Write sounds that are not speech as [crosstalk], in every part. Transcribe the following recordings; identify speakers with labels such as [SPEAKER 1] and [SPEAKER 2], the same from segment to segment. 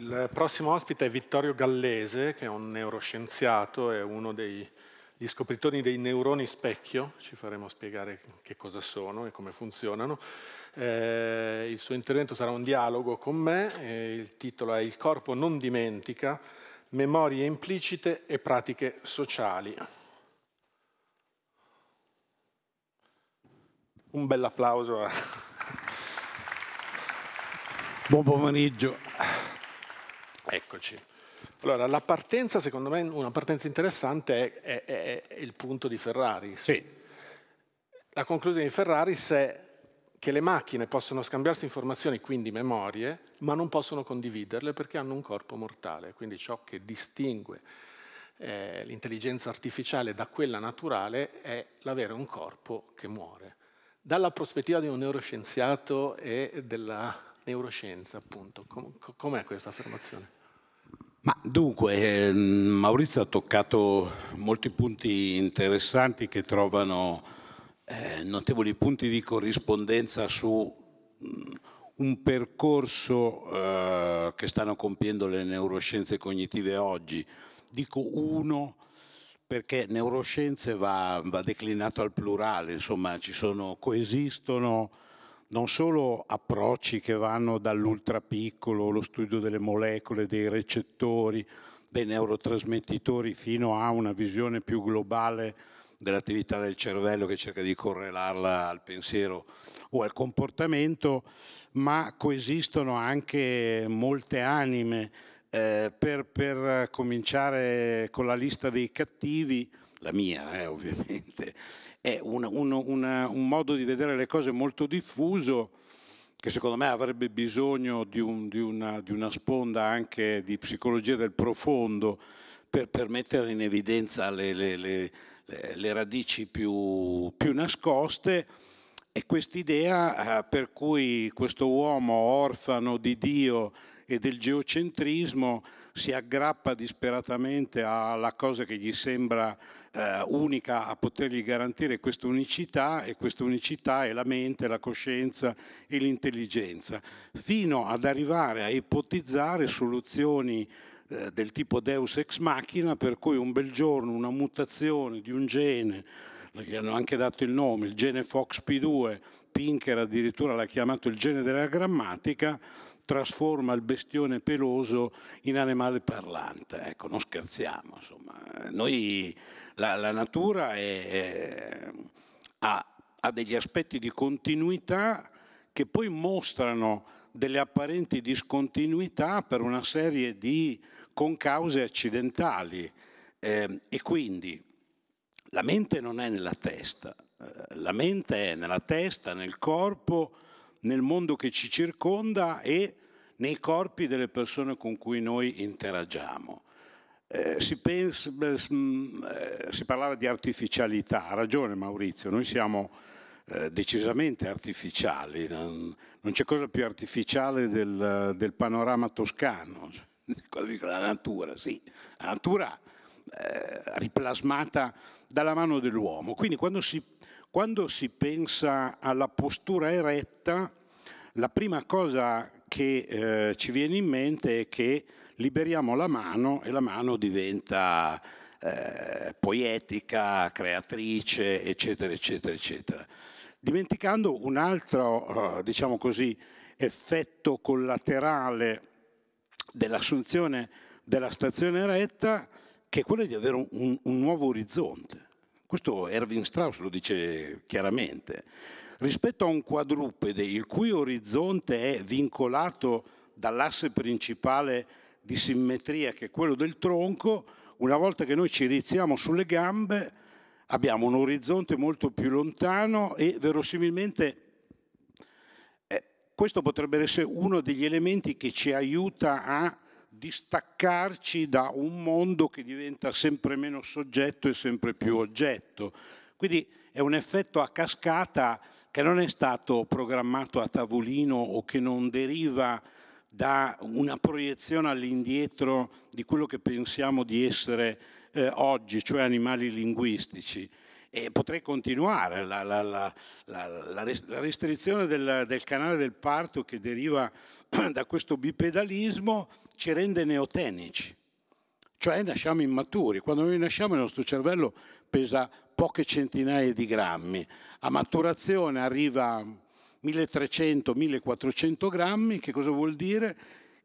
[SPEAKER 1] Il prossimo ospite è Vittorio Gallese, che è un neuroscienziato, è uno degli scopritori dei neuroni specchio, ci faremo spiegare che cosa sono e come funzionano. Eh, il suo intervento sarà un dialogo con me, eh, il titolo è Il corpo non dimentica, memorie implicite e pratiche sociali. Un bel applauso. Buon pomeriggio. Eccoci. Allora, la partenza, secondo me, una partenza interessante è, è, è il punto di Ferraris. Sì. La conclusione di Ferraris è che le macchine possono scambiarsi informazioni, quindi memorie, ma non possono condividerle perché hanno un corpo mortale. Quindi ciò che distingue eh, l'intelligenza artificiale da quella naturale è l'avere un corpo che muore. Dalla prospettiva di un neuroscienziato e della neuroscienza, appunto, com'è questa affermazione?
[SPEAKER 2] Ma dunque, ehm, Maurizio ha toccato molti punti interessanti che trovano eh, notevoli punti di corrispondenza su mm, un percorso eh, che stanno compiendo le neuroscienze cognitive oggi. Dico uno perché neuroscienze va, va declinato al plurale, insomma sono, coesistono non solo approcci che vanno dall'ultrapiccolo, lo studio delle molecole, dei recettori, dei neurotrasmettitori, fino a una visione più globale dell'attività del cervello che cerca di correlarla al pensiero o al comportamento, ma coesistono anche molte anime. Eh, per, per cominciare con la lista dei cattivi, la mia eh, ovviamente, è una, una, una, un modo di vedere le cose molto diffuso che secondo me avrebbe bisogno di, un, di, di una sponda anche di psicologia del profondo, per, per, mettere in evidenza le, le, le, le radici più, più, nascoste e quest'idea eh, per cui questo uomo orfano di Dio e del geocentrismo si aggrappa disperatamente alla cosa che gli sembra eh, unica a potergli garantire questa unicità e questa unicità è la mente, la coscienza e l'intelligenza, fino ad arrivare a ipotizzare soluzioni eh, del tipo Deus ex machina, per cui un bel giorno una mutazione di un gene, gli hanno anche dato il nome, il gene FOXP2, Pinker addirittura l'ha chiamato il gene della grammatica, trasforma il bestione peloso in animale parlante. Ecco, non scherziamo, insomma. Noi, la, la natura è, è, ha, ha degli aspetti di continuità che poi mostrano delle apparenti discontinuità per una serie di concause accidentali. Eh, e quindi la mente non è nella testa, eh, la mente è nella testa, nel corpo, nel mondo che ci circonda e nei corpi delle persone con cui noi interagiamo. Eh, si, pensa, beh, mm, eh, si, parlava di artificialità, ha ragione Maurizio, noi siamo eh, decisamente artificiali, non, non c'è cosa più artificiale del, del panorama toscano, [laughs] la natura, sì, la natura eh, riplasmata dalla mano dell'uomo. Quindi quando si quando si pensa alla postura eretta, la prima cosa che eh, ci viene in mente è che liberiamo la mano e la mano diventa eh, poetica, creatrice, eccetera, eccetera, eccetera. Dimenticando un altro, eh, diciamo così, effetto collaterale dell'assunzione della stazione eretta, che è quello di avere un, un nuovo orizzonte. Questo Erwin Strauss lo dice chiaramente. Rispetto a un quadrupede il cui orizzonte è vincolato dall'asse principale di simmetria che è quello del tronco, una volta che noi ci rizziamo sulle gambe abbiamo un orizzonte molto più lontano e verosimilmente eh, questo potrebbe essere uno degli elementi che ci aiuta a distaccarci da un mondo che diventa sempre meno soggetto e sempre più oggetto. Quindi è un effetto a cascata che non è stato programmato a tavolino o che non deriva da una proiezione all'indietro di quello che pensiamo di essere eh, oggi, cioè animali linguistici e potrei continuare. La, la, la, la restrizione del, del, canale del parto che deriva [clears throat] da questo bipedalismo ci rende neotenici, cioè nasciamo immaturi. Quando noi nasciamo il nostro cervello pesa poche centinaia di grammi, a maturazione arriva 1300-1400 grammi, che cosa vuol dire?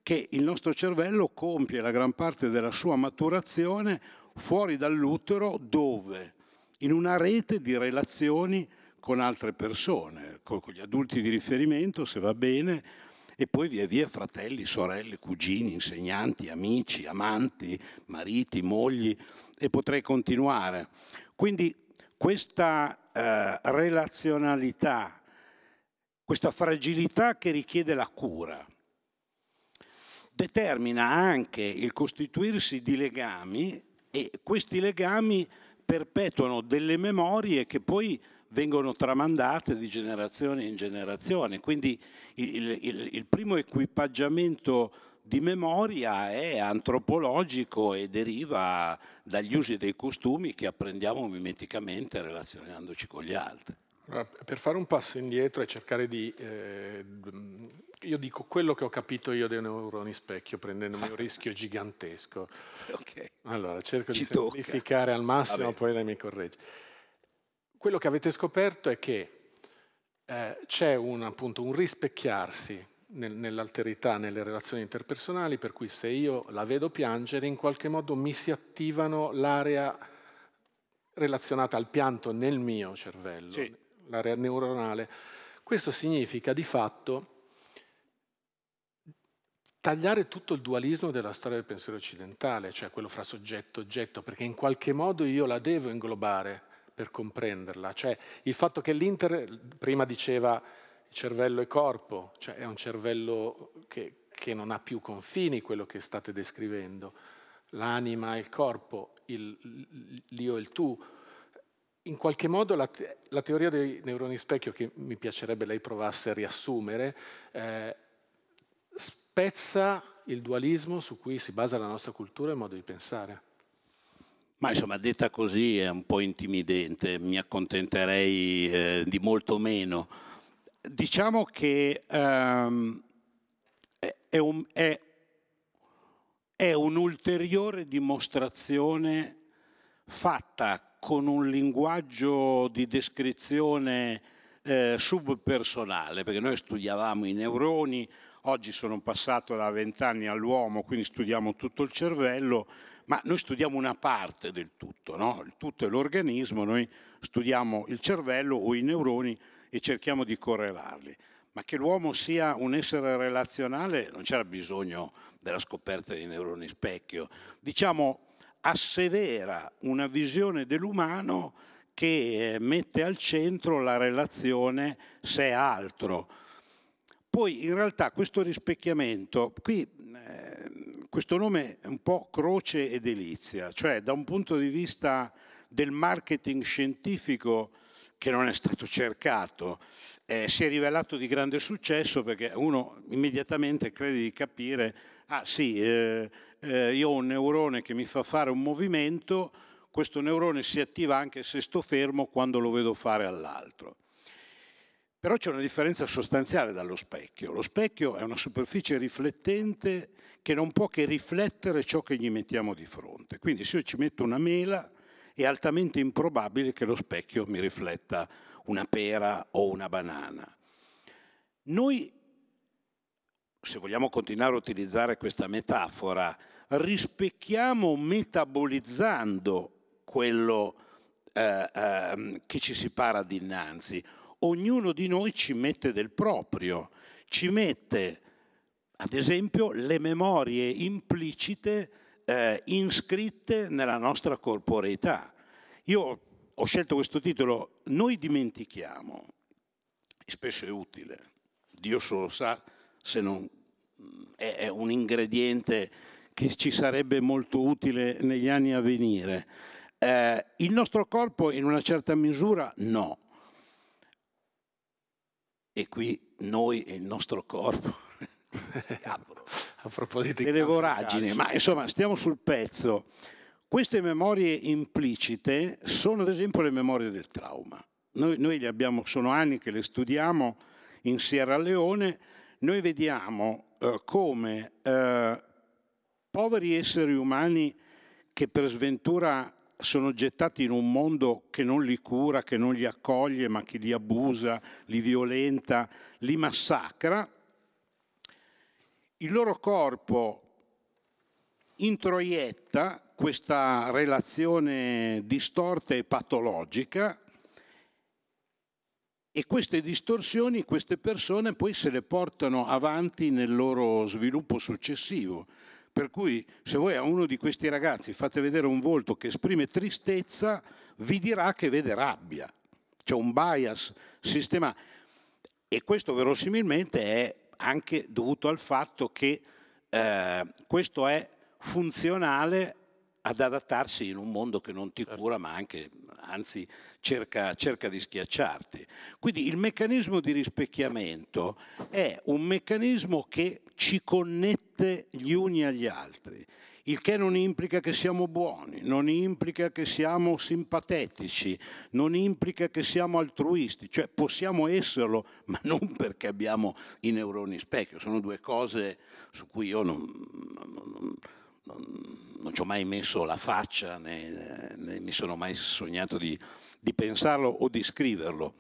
[SPEAKER 2] Che il nostro cervello compie la gran parte della sua maturazione fuori dall'utero dove? in una rete di relazioni con altre persone, con, gli adulti di riferimento, se va bene, e poi via via fratelli, sorelle, cugini, insegnanti, amici, amanti, mariti, mogli e potrei continuare. Quindi questa eh, relazionalità, questa fragilità che richiede la cura, determina anche il costituirsi di legami e questi legami perpetuano delle memorie che poi vengono tramandate di generazione in generazione. Quindi il, il, il primo equipaggiamento di memoria è antropologico e deriva dagli usi e dei costumi che apprendiamo mimeticamente relazionandoci con gli altri.
[SPEAKER 1] Per fare un passo indietro e cercare di eh, io dico quello che ho capito io dei neuroni specchio, prendendomi un rischio gigantesco. [laughs] Okay. Allora, cerco Ci di tocca. semplificare al massimo, poi lei mi corregge. Quello che avete scoperto è che eh, c'è un, appunto, un rispecchiarsi nel, nell'alterità, nelle relazioni interpersonali, per cui se io la vedo piangere, in qualche modo mi si attivano l'area relazionata al pianto nel mio cervello, sì. l'area neuronale. Questo significa di fatto tagliare tutto il dualismo della storia del pensiero occidentale, cioè quello fra soggetto e oggetto, perché in qualche modo io la devo inglobare per comprenderla. Cioè il fatto che l'Inter prima diceva cervello e corpo, cioè è un cervello che, che non ha più confini quello che state descrivendo, l'anima e il corpo, il, l'io e il tu. In qualche modo la, te, la, teoria dei neuroni specchio che mi piacerebbe lei provasse a riassumere eh, spezza il dualismo su cui si basa la nostra cultura e il modo di pensare.
[SPEAKER 2] Ma insomma, detta così è un po' intimidente, mi accontenterei eh, di molto meno. Diciamo che ehm, è, un, è, è un'ulteriore dimostrazione fatta con un linguaggio di descrizione eh, subpersonale, perché noi studiavamo i neuroni, Oggi sono passato da vent'anni all'uomo, quindi studiamo tutto il cervello, ma noi studiamo una parte del tutto, no? il tutto è l'organismo, noi studiamo il cervello o i neuroni e cerchiamo di correlarli. Ma che l'uomo sia un essere relazionale non c'era bisogno della scoperta dei neuroni specchio. Diciamo assevera una visione dell'umano che eh, mette al centro la relazione sé altro poi in realtà questo rispecchiamento, qui eh, questo nome è un po' croce e delizia, cioè da un punto di vista del marketing scientifico che non è stato cercato, eh, si è rivelato di grande successo perché uno immediatamente crede di capire, ah sì, eh, eh io ho un neurone che mi fa fare un movimento, questo neurone si attiva anche se sto fermo quando lo vedo fare all'altro. Però c'è una differenza sostanziale dallo specchio. Lo specchio è una superficie riflettente che non può che riflettere ciò che gli mettiamo di fronte. Quindi se io ci metto una mela è altamente improbabile che lo specchio mi rifletta una pera o una banana. Noi, se vogliamo continuare a utilizzare questa metafora, rispecchiamo metabolizzando quello eh, eh, che ci si para dinanzi ognuno di noi ci mette del proprio, ci mette ad esempio le memorie implicite eh, iscritte nella nostra corporeità. Io ho scelto questo titolo, Noi dimentichiamo, spesso è utile, Dio solo sa se non è, è un ingrediente che ci sarebbe molto utile negli anni a venire. Eh, il nostro corpo in una certa misura no, e qui noi e il nostro corpo [laughs] a proposito delle voragini, ma insomma stiamo sul pezzo. Queste memorie implicite sono ad esempio le memorie del trauma. Noi, noi abbiamo, sono anni che le studiamo in Sierra Leone, noi vediamo eh, come eh, poveri esseri umani che per sventura sono gettati in un mondo che non li cura, che non li accoglie, ma che li abusa, li violenta, li massacra, il loro corpo introietta questa relazione distorta e patologica e queste distorsioni queste persone poi se le portano avanti nel loro sviluppo successivo. Per cui se voi a uno di questi ragazzi fate vedere un volto che esprime tristezza, vi dirà che vede rabbia. C'è un bias sistemato. E questo verosimilmente è anche dovuto al fatto che eh, questo è funzionale ad adattarsi in un mondo che non ti certo. cura ma anche anzi cerca, cerca di schiacciarti. Quindi il meccanismo di rispecchiamento è un meccanismo che ci connette gli uni agli altri il che non implica che siamo buoni, non implica che siamo simpatetici, non implica che siamo altruisti, cioè possiamo esserlo, ma non perché abbiamo i neuroni specchio, sono due cose su cui io non, non, non non ci ho mai messo la faccia, né, né mi sono mai sognato di, di pensarlo o di scriverlo.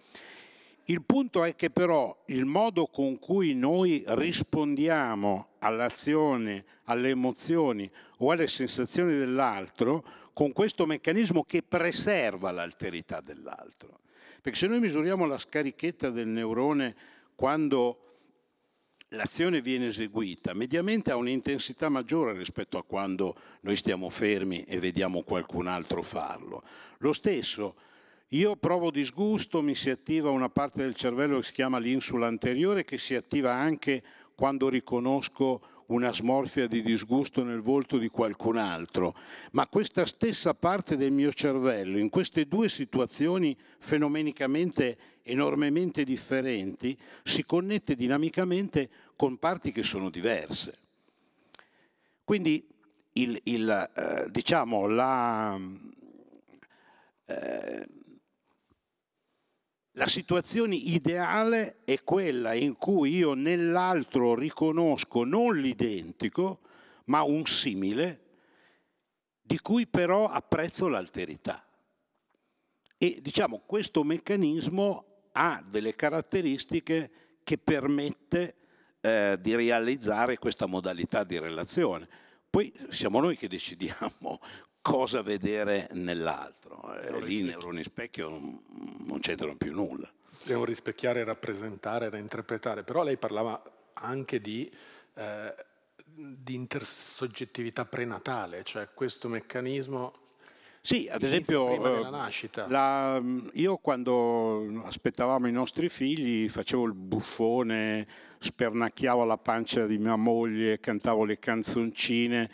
[SPEAKER 2] Il punto è che però il modo con cui noi rispondiamo all'azione, alle emozioni o alle sensazioni dell'altro, con questo meccanismo che preserva l'alterità dell'altro. Perché se noi misuriamo la scarichetta del neurone quando l'azione viene eseguita mediamente a un'intensità maggiore rispetto a quando noi stiamo fermi e vediamo qualcun altro farlo. Lo stesso, io provo disgusto, mi si attiva una parte del cervello che si chiama l'insula anteriore che si attiva anche quando riconosco una smorfia di disgusto nel volto di qualcun altro, ma questa stessa parte del mio cervello in queste due situazioni fenomenicamente enormemente differenti si connette dinamicamente con parti che sono diverse. Quindi il, il, eh, diciamo, la, eh, la situazione ideale è quella in cui io nell'altro riconosco non l'identico, ma un simile, di cui però apprezzo l'alterità. E diciamo questo meccanismo ha delle caratteristiche che permette eh, di realizzare questa modalità di relazione. Poi siamo noi che decidiamo [laughs] cosa vedere nell'altro. Eh, lì i neuroni specchio non, non c'entrano più nulla.
[SPEAKER 1] Devo rispecchiare, rappresentare, reinterpretare. Però lei parlava anche di... Eh, di intersoggettività prenatale, cioè questo meccanismo
[SPEAKER 2] sì, ad esempio, eh, la, io quando aspettavamo i nostri figli facevo il buffone, spernacchiavo la pancia di mia moglie, cantavo le canzoncine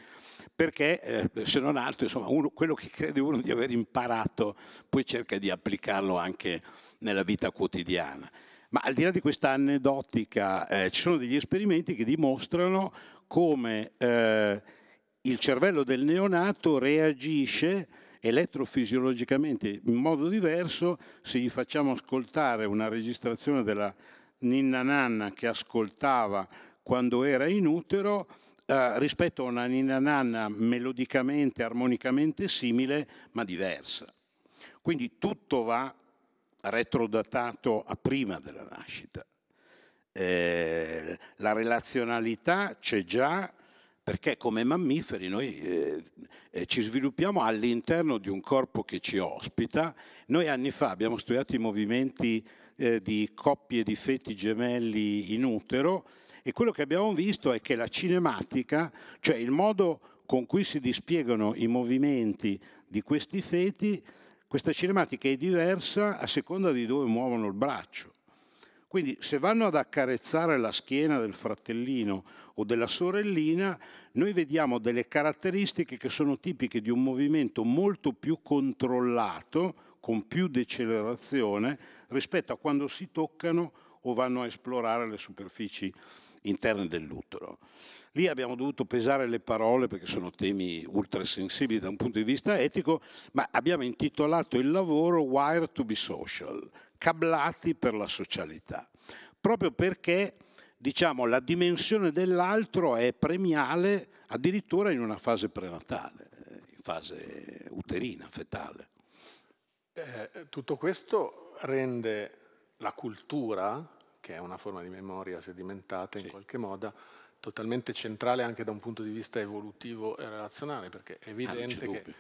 [SPEAKER 2] perché eh, se non altro insomma, uno, quello che crede uno di aver imparato poi cerca di applicarlo anche nella vita quotidiana. Ma al di là di questa aneddotica eh, ci sono degli esperimenti che dimostrano come eh, il cervello del neonato reagisce elettrofisiologicamente in modo diverso se gli facciamo ascoltare una registrazione della ninna nanna che ascoltava quando era in utero eh, rispetto a una ninna nanna melodicamente, armonicamente simile ma diversa. Quindi tutto va retrodatato a prima della nascita. Eh, la relazionalità c'è già perché come mammiferi noi eh, eh, ci sviluppiamo all'interno di un corpo che ci ospita. Noi anni fa abbiamo studiato i movimenti eh, di coppie di feti gemelli in utero e quello che abbiamo visto è che la cinematica, cioè il modo con cui si dispiegano i movimenti di questi feti, questa cinematica è diversa a seconda di dove muovono il braccio. Quindi se vanno ad accarezzare la schiena del fratellino o della sorellina, noi vediamo delle caratteristiche che sono tipiche di un movimento molto più controllato, con più decelerazione, rispetto a quando si toccano o vanno a esplorare le superfici interne dell'utero. Lì abbiamo dovuto pesare le parole perché sono temi ultrasensibili da un punto di vista etico, ma abbiamo intitolato il lavoro Wire to be Social, cablati per la socialità, proprio perché diciamo, la dimensione dell'altro è premiale addirittura in una fase prenatale, eh, in fase uterina, fetale. Eh, tutto questo rende
[SPEAKER 1] la cultura, che è una forma di memoria sedimentata in sì. qualche modo, totalmente centrale anche da un punto di vista evolutivo e relazionale, perché è ah, evidente ah, che,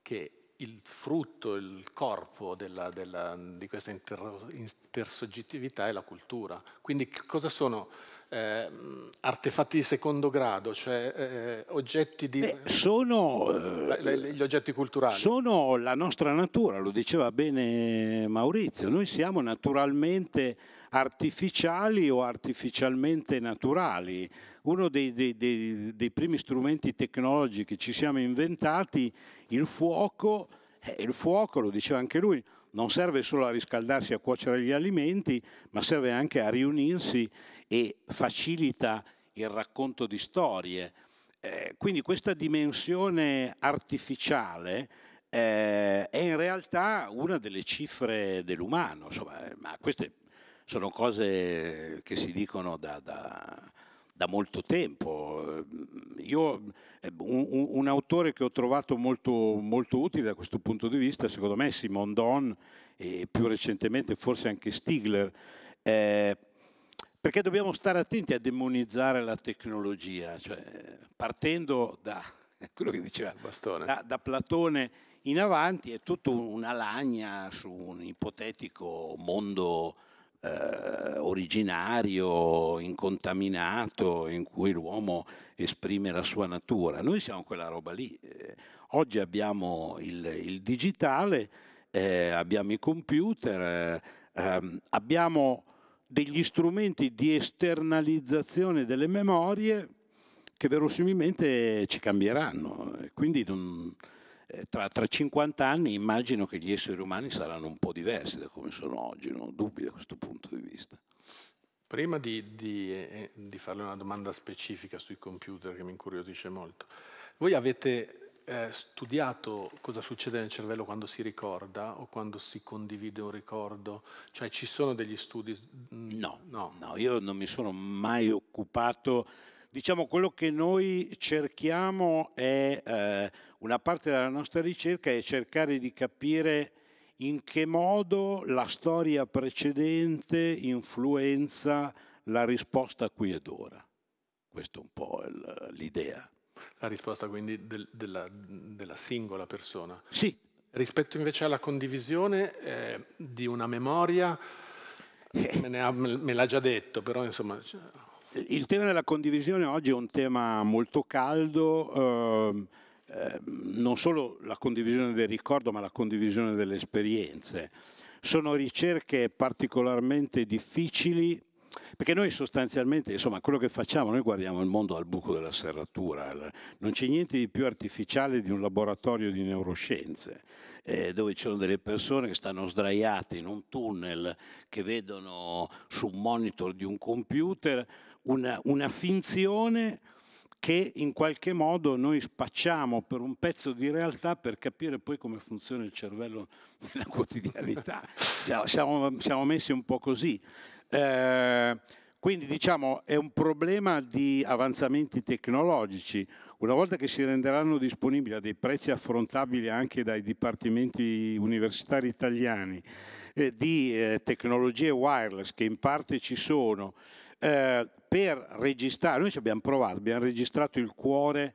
[SPEAKER 1] che il frutto, il corpo della, della, di questa inter, intersoggettività è la cultura. Quindi cosa sono eh, artefatti di secondo grado, cioè eh, oggetti di... Beh,
[SPEAKER 2] sono... Le, le,
[SPEAKER 1] eh, gli oggetti culturali.
[SPEAKER 2] Sono la nostra natura, lo diceva bene Maurizio, noi siamo naturalmente artificiali o artificialmente naturali. Uno dei, dei, dei, dei primi strumenti tecnologici che ci siamo inventati, il fuoco, eh, il fuoco, lo diceva anche lui, non serve solo a riscaldarsi e a cuocere gli alimenti, ma serve anche a riunirsi e facilita il racconto di storie. Eh, quindi questa dimensione artificiale eh, è in realtà una delle cifre dell'umano, insomma, eh, ma queste sono cose che si dicono da, da, da molto tempo. Io, un, un, autore che ho trovato molto, molto, utile da questo punto di vista, secondo me, è Simon Don e più recentemente forse anche Stigler. Eh, perché dobbiamo stare attenti a demonizzare la tecnologia, cioè, partendo da [laughs] quello che diceva da, da, Platone in avanti è tutta una lagna su un ipotetico mondo eh, originario, incontaminato, in cui l'uomo esprime la sua natura. Noi siamo quella roba lì. Eh, oggi abbiamo il, il digitale, eh, abbiamo i computer, eh, ehm, abbiamo degli strumenti di esternalizzazione delle memorie che verosimilmente ci cambieranno. Quindi non, eh, tra, tra, 50 anni immagino che gli esseri umani saranno un po' diversi da come sono oggi, non ho dubbi da questo punto di vista. Prima
[SPEAKER 1] di, di, eh, di farle una domanda specifica sui computer che mi incuriosisce molto, voi avete eh, studiato cosa succede nel cervello quando si ricorda o quando si condivide un ricordo? Cioè ci sono
[SPEAKER 2] degli studi? Mm, no, no. no io non mi sono mai occupato. Diciamo quello che noi cerchiamo è eh, una parte della nostra ricerca è cercare di capire in che modo la storia precedente influenza la risposta qui ed ora. Questa è un po' l'idea.
[SPEAKER 1] La risposta quindi del, della, della, singola persona. Sì. Rispetto invece alla condivisione eh, di una memoria, me, ha, me l'ha già detto, però insomma... Cioè
[SPEAKER 2] il tema della condivisione oggi è un tema molto caldo. Eh, Ehm, non solo la condivisione del ricordo ma la condivisione delle esperienze. Sono ricerche particolarmente difficili perché noi sostanzialmente, insomma, quello che facciamo, noi guardiamo il mondo al buco della serratura, non c'è niente di più artificiale di un laboratorio di neuroscienze, eh, dove ci sono delle persone che stanno sdraiate in un tunnel, che vedono su un monitor di un computer una, una finzione che in qualche modo noi spacciamo per un pezzo di realtà per capire poi come funziona il cervello [laughs] nella quotidianità. [laughs] siamo, siamo messi un po' così. Eh, quindi diciamo è un problema di avanzamenti tecnologici. Una volta che si renderanno disponibili a dei prezzi affrontabili anche dai dipartimenti universitari italiani eh, di eh, tecnologie wireless che in parte ci sono, eh, per registrare, noi ci abbiamo provato, abbiamo registrato il cuore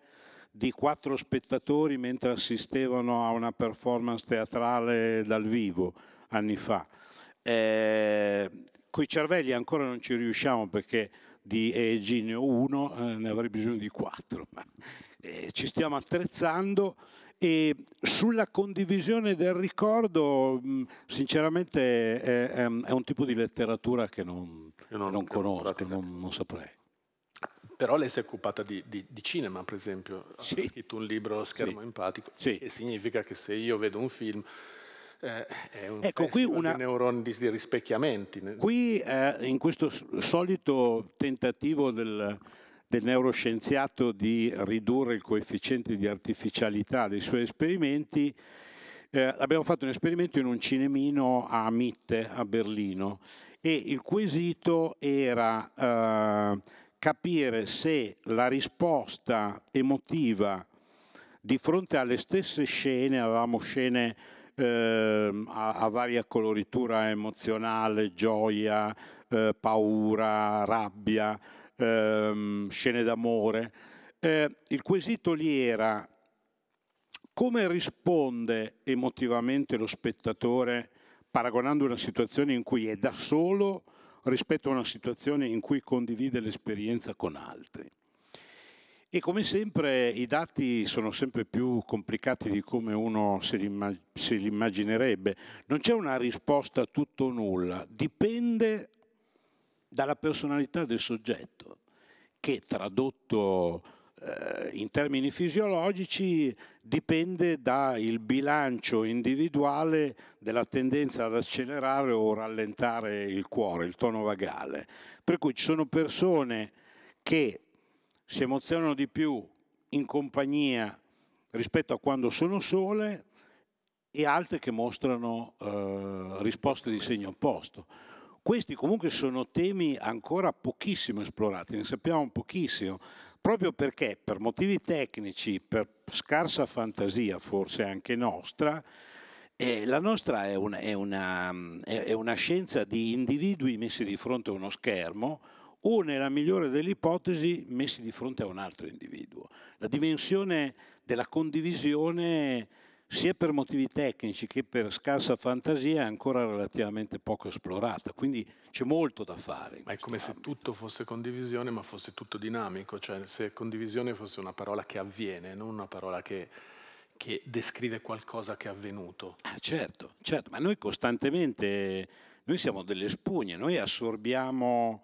[SPEAKER 2] di quattro spettatori mentre assistevano a una performance teatrale dal vivo anni fa. Eh, coi cervelli ancora non ci riusciamo perché di EEG ne ho uno, eh, ne avrei bisogno di quattro. Ma, eh, ci stiamo attrezzando e sulla condivisione del ricordo, sinceramente, è, è un tipo di letteratura che non, non, non conosco, non, non saprei. Però lei si
[SPEAKER 1] è occupata di, di, di cinema, per esempio. Sì. Ha scritto un libro schermo sì. empatico, sì. e significa che se io vedo un film eh, è un ecco, qui una... di neuroni di, di rispecchiamenti.
[SPEAKER 2] Qui, eh, in questo solito tentativo del del neuroscienziato di ridurre il coefficiente di artificialità dei suoi esperimenti, eh, abbiamo fatto un esperimento in un cinemino a Mitte, a Berlino, e il quesito era eh, capire se la risposta emotiva di fronte alle stesse scene, avevamo scene eh, a, a, varia coloritura emozionale, gioia, eh, paura, rabbia, ehm, scene d'amore. Eh, il quesito lì era come risponde emotivamente lo spettatore paragonando una situazione in cui è da solo rispetto a una situazione in cui condivide l'esperienza con altri. E come sempre i dati sono sempre più complicati di come uno se li, immag- se li immaginerebbe. Non c'è una risposta a tutto o nulla, dipende dalla personalità del soggetto, che tradotto eh, in termini fisiologici dipende dal bilancio individuale della tendenza ad accelerare o rallentare il cuore, il tono vagale. Per cui ci sono persone che si emozionano di più in compagnia rispetto a quando sono sole e altre che mostrano eh, risposte di segno opposto. Questi comunque sono temi ancora pochissimo esplorati, ne sappiamo pochissimo, proprio perché per motivi tecnici, per scarsa fantasia forse anche nostra, eh, la nostra è una, è, una, è una, scienza di individui messi di fronte a uno schermo o nella migliore delle ipotesi messi di fronte a un altro individuo. La dimensione della condivisione sia per motivi tecnici che per scarsa fantasia è ancora relativamente poco esplorata, quindi c'è molto da
[SPEAKER 1] fare. Ma è come ambito. se tutto fosse condivisione, ma fosse tutto dinamico, cioè se condivisione fosse una parola che avviene, non una parola che, che descrive qualcosa che è avvenuto.
[SPEAKER 2] Ah, certo, certo, ma noi costantemente, noi siamo delle spugne, noi assorbiamo,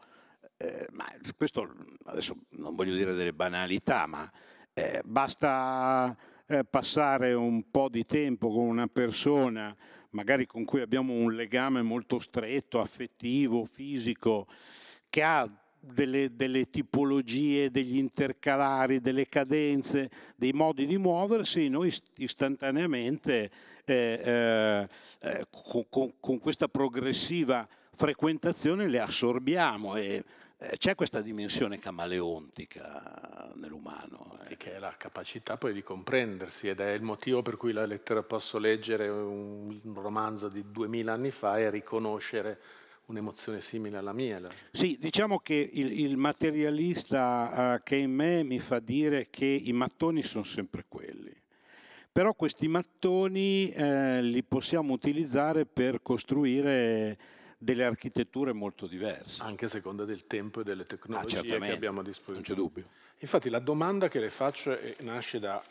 [SPEAKER 2] eh, ma questo adesso non voglio dire delle banalità, ma eh, basta eh, passare un po' di tempo con una persona, magari con cui abbiamo un legame molto stretto, affettivo, fisico, che ha delle, delle, tipologie, degli intercalari, delle cadenze, dei modi di muoversi, noi istantaneamente eh, eh, con, eh, con, con, questa progressiva frequentazione le assorbiamo e eh, c'è questa dimensione camaleontica nell'umano. Eh. Che è la capacità poi di comprendersi ed è il motivo per cui la lettera
[SPEAKER 1] posso leggere un romanzo di duemila anni fa e riconoscere un'emozione simile alla mia.
[SPEAKER 2] Sì, diciamo che il, il materialista eh, che è in me mi fa dire che i mattoni sono sempre quelli. Però questi mattoni eh, li possiamo utilizzare per costruire delle architetture molto diverse.
[SPEAKER 1] Anche a seconda del tempo e delle tecnologie ah, che abbiamo a disposizione. Non c'è dubbio. Infatti la domanda che le faccio nasce da,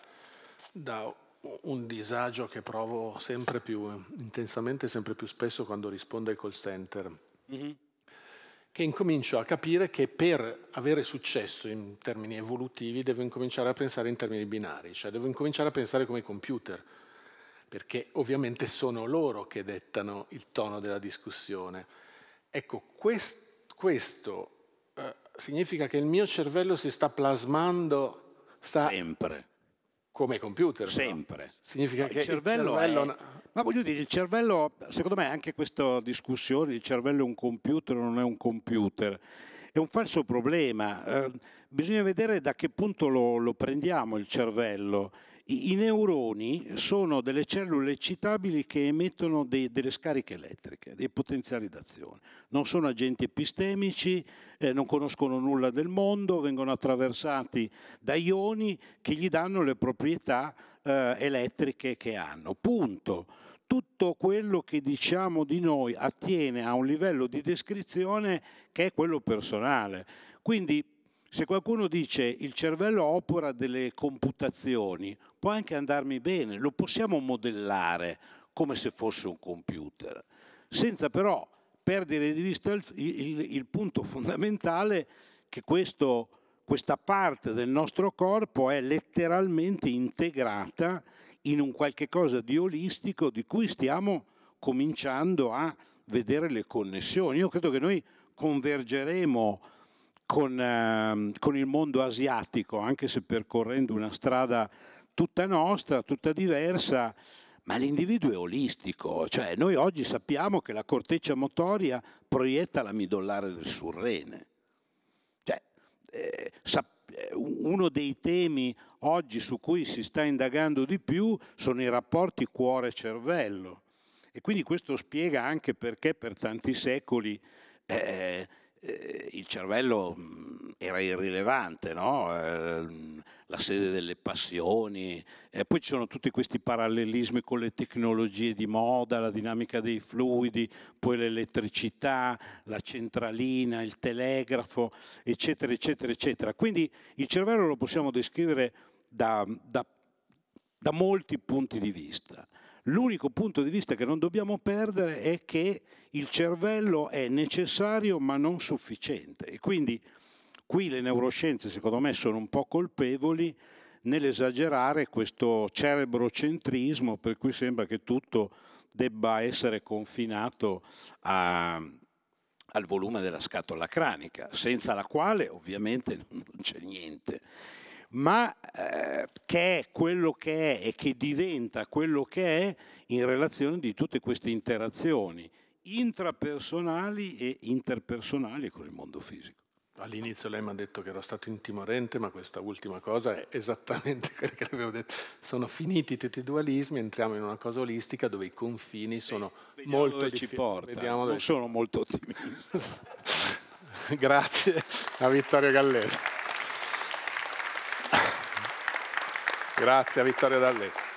[SPEAKER 1] da un disagio che provo sempre più intensamente, sempre più spesso quando rispondo ai call center, mm-hmm. che incomincio a capire che per avere successo in termini evolutivi devo incominciare a pensare in termini binari, cioè devo incominciare a pensare come i computer perché ovviamente sono loro che dettano il tono della discussione. Ecco, quest, questo eh, significa che il mio cervello si sta
[SPEAKER 2] plasmando, sta sempre come computer. Sempre. No? Significa no, che il cervello... Il cervello... È... Ma voglio dire, il cervello, secondo me anche questa discussione, il cervello è un computer o non è un computer, è un falso problema. Eh, bisogna vedere da che punto lo, lo prendiamo il cervello. I, neuroni sono delle cellule eccitabili che emettono dei, delle scariche elettriche, dei potenziali d'azione. Non sono agenti epistemici, eh, non conoscono nulla del mondo, vengono attraversati da ioni che gli danno le proprietà eh, elettriche che hanno. Punto tutto quello che diciamo di noi attiene a un livello di descrizione che è quello personale. Quindi se qualcuno dice il cervello opera delle computazioni, può anche andarmi bene, lo possiamo modellare come se fosse un computer, senza però perdere di vista il, il, il punto fondamentale che questo, questa parte del nostro corpo è letteralmente integrata in un qualche cosa di olistico di cui stiamo cominciando a vedere le connessioni. Io credo che noi convergeremo con, ehm, con il mondo asiatico, anche se percorrendo una strada tutta nostra, tutta diversa, ma l'individuo è olistico, cioè noi oggi sappiamo che la corteccia motoria proietta la midollare del surrene. Cioè, eh, eh, uno dei temi oggi su cui si sta indagando di più sono i rapporti cuore-cervello e quindi questo spiega anche perché per tanti secoli eh, eh, il cervello mm, era irrilevante, no? Eh, la sede delle passioni, e eh, poi ci sono tutti questi parallelismi con le tecnologie di moda, la dinamica dei fluidi, poi l'elettricità, la centralina, il telegrafo, eccetera, eccetera, eccetera. Quindi il cervello lo possiamo descrivere da, da, da molti punti di vista. L'unico punto di vista che non dobbiamo perdere è che il cervello è necessario ma non sufficiente e quindi qui le neuroscienze secondo me sono un po' colpevoli nell'esagerare questo cerebrocentrismo per cui sembra che tutto debba essere confinato a, al volume della scatola cranica, senza la quale ovviamente non c'è niente ma eh, che è quello che è e che diventa quello che è in relazione di tutte queste interazioni intrapersonali e interpersonali con il mondo fisico. All'inizio lei mi ha detto che ero stato intimorente, ma questa
[SPEAKER 1] ultima cosa è esattamente [laughs] quello che avevo detto. Sono finiti tutti i dualismi, entriamo in una cosa olistica dove i confini sono Beh, molto dove ci porta. Vediamo Non sono molto ottimista. [laughs] Grazie a Vittorio Gallese. Grazie a Vittorio D'Allesso.